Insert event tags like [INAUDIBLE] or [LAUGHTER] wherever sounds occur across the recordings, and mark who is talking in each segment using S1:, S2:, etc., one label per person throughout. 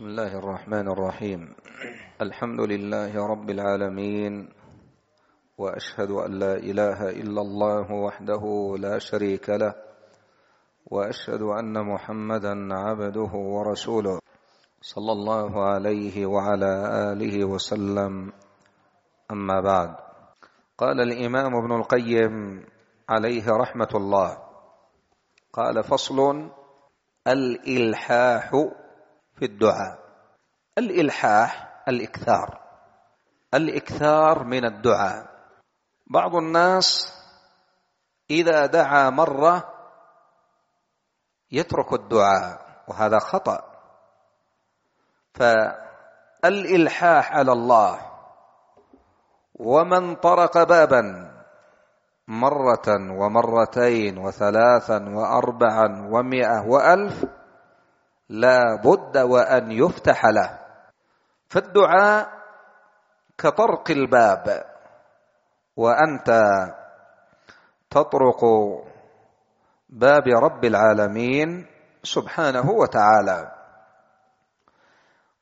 S1: بسم الله الرحمن الرحيم [CLEARS THROAT] الحمد لله رب العالمين واشهد ان لا اله الا الله وحده لا شريك له واشهد ان محمدا عبده ورسوله صلى الله عليه وعلى اله وسلم اما بعد قال الامام ابن القيم عليه رحمه الله قال فصل الالحاح في الدعاء الإلحاح الإكثار الإكثار من الدعاء بعض الناس إذا دعا مرة يترك الدعاء وهذا خطأ فالإلحاح على الله ومن طرق بابا مرة ومرتين وثلاثا وأربعا ومئة وألف لا بد وان يفتح له فالدعاء كطرق الباب وانت تطرق باب رب العالمين سبحانه وتعالى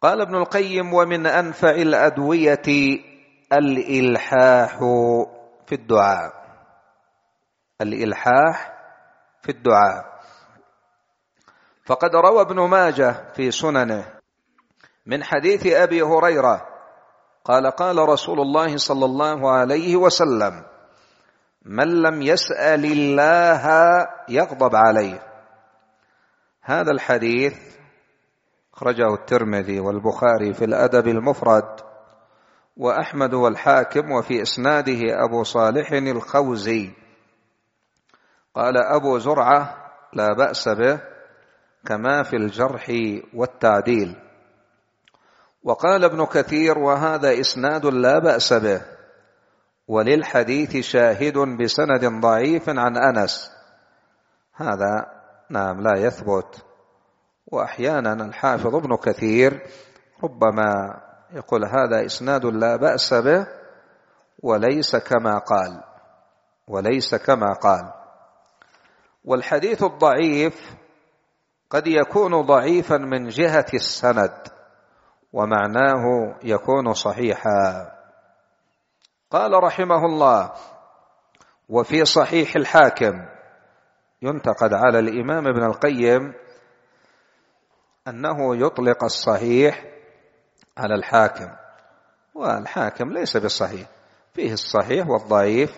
S1: قال ابن القيم ومن انفع الادويه الالحاح في الدعاء الالحاح في الدعاء فقد روى ابن ماجه في سننه من حديث أبي هريرة قال قال رسول الله صلى الله عليه وسلم من لم يسأل الله يغضب عليه هذا الحديث أخرجه الترمذي والبخاري في الأدب المفرد وأحمد والحاكم وفي إسناده أبو صالح الخوزي قال أبو زرعة لا بأس به كما في الجرح والتعديل وقال ابن كثير وهذا إسناد لا بأس به وللحديث شاهد بسند ضعيف عن أنس هذا نعم لا يثبت وأحيانا الحافظ ابن كثير ربما يقول هذا إسناد لا بأس به وليس كما قال وليس كما قال والحديث الضعيف قد يكون ضعيفا من جهة السند ومعناه يكون صحيحا قال رحمه الله وفي صحيح الحاكم ينتقد على الإمام ابن القيم أنه يطلق الصحيح على الحاكم والحاكم ليس بالصحيح فيه الصحيح والضعيف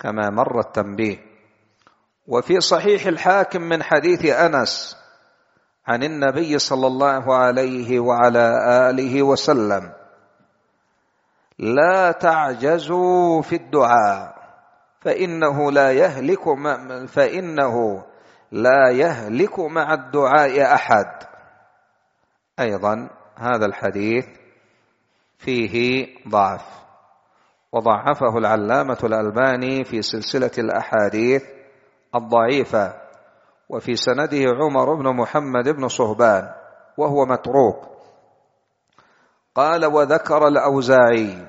S1: كما مر التنبيه وفي صحيح الحاكم من حديث أنس عن النبي صلى الله عليه وعلى اله وسلم لا تعجزوا في الدعاء فانه لا يهلك فانه لا يهلك مع الدعاء احد ايضا هذا الحديث فيه ضعف وضعفه العلامه الالباني في سلسله الاحاديث الضعيفه وفي سنده عمر بن محمد بن صهبان وهو متروك قال وذكر الأوزاعي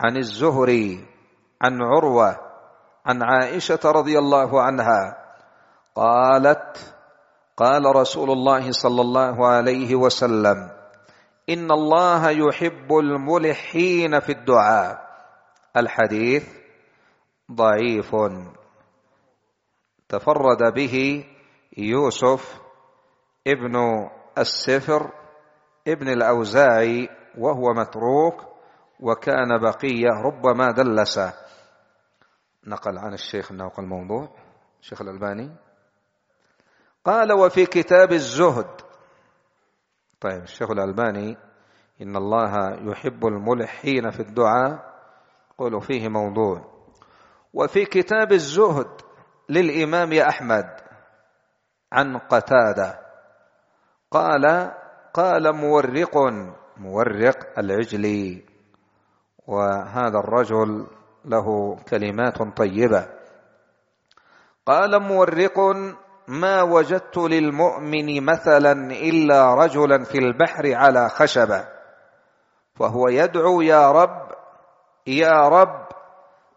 S1: عن الزهري عن عروة عن عائشة رضي الله عنها قالت قال رسول الله صلى الله عليه وسلم إن الله يحب الملحين في الدعاء الحديث ضعيف تفرد به يوسف ابن السفر ابن الأوزاعي وهو متروك وكان بقية ربما دلس نقل عن الشيخ أنه قال موضوع الشيخ الألباني قال وفي كتاب الزهد طيب الشيخ الألباني إن الله يحب الملحين في الدعاء قولوا فيه موضوع وفي كتاب الزهد للإمام أحمد عن قتادة قال قال مورق مورق العجلي وهذا الرجل له كلمات طيبة قال مورق ما وجدت للمؤمن مثلا إلا رجلا في البحر على خشبة فهو يدعو يا رب يا رب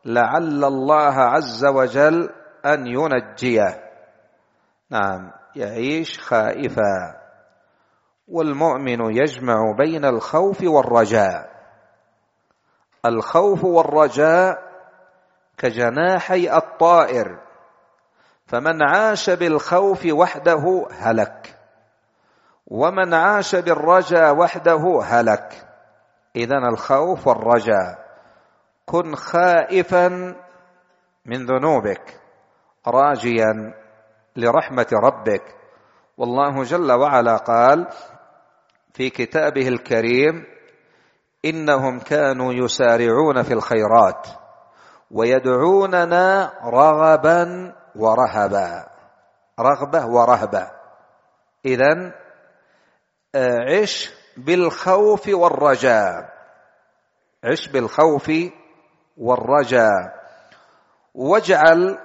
S1: لعل الله عز وجل أن ينجيه نعم يعيش خائفا والمؤمن يجمع بين الخوف والرجاء الخوف والرجاء كجناحي الطائر فمن عاش بالخوف وحده هلك ومن عاش بالرجا وحده هلك اذا الخوف والرجاء كن خائفا من ذنوبك راجيا لرحمة ربك والله جل وعلا قال في كتابه الكريم إنهم كانوا يسارعون في الخيرات ويدعوننا رغبا ورهبا رغبة ورهبة إذا عش بالخوف والرجاء عش بالخوف والرجاء واجعل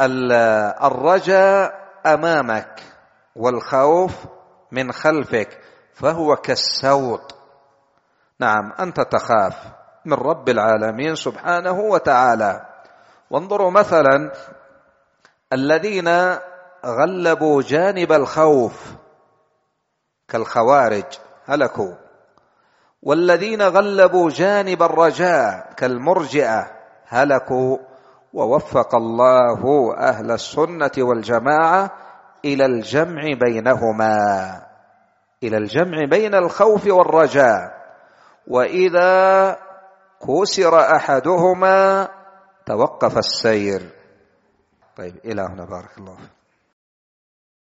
S1: الرجاء امامك والخوف من خلفك فهو كالسوط نعم انت تخاف من رب العالمين سبحانه وتعالى وانظروا مثلا الذين غلبوا جانب الخوف كالخوارج هلكوا والذين غلبوا جانب الرجاء كالمرجئه هلكوا ووفق الله اهل السنه والجماعه الى الجمع بينهما الى الجمع بين الخوف والرجاء واذا كسر احدهما توقف السير طيب الى هنا بارك الله فيك